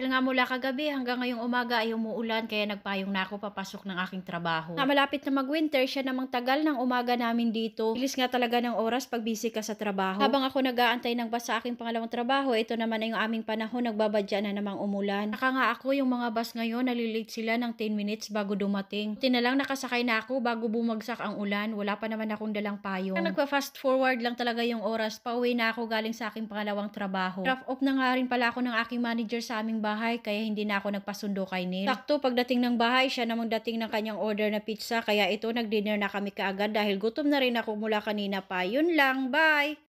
Dahil nga mula kagabi hanggang ngayong umaga ay umuulan kaya nagpayong na ako papasok ng aking trabaho. Na malapit na mag-winter, siya namang tagal ng umaga namin dito. Bilis nga talaga ng oras pag busy ka sa trabaho. Habang ako nag-aantay ng bus sa aking pangalawang trabaho, ito naman ay yung aming panahon nagbabadya na namang umulan. Naka nga ako yung mga bus ngayon, nalilate sila ng 10 minutes bago dumating. Tinalang nakasakay na ako bago bumagsak ang ulan, wala pa naman akong dalang payong. Nang nagpa-fast forward lang talaga yung oras, pauwi na ako galing sa aking pangalawang trabaho. Rough off na nga rin pala ako ng aking manager sa aming bahay bahay kaya hindi na ako nagpasundo kay Neil. Takto pagdating ng bahay, siya namang dating ng kanyang order na pizza kaya ito nag-dinner na kami kaagad dahil gutom na rin ako mula kanina pa. Yun lang, bye!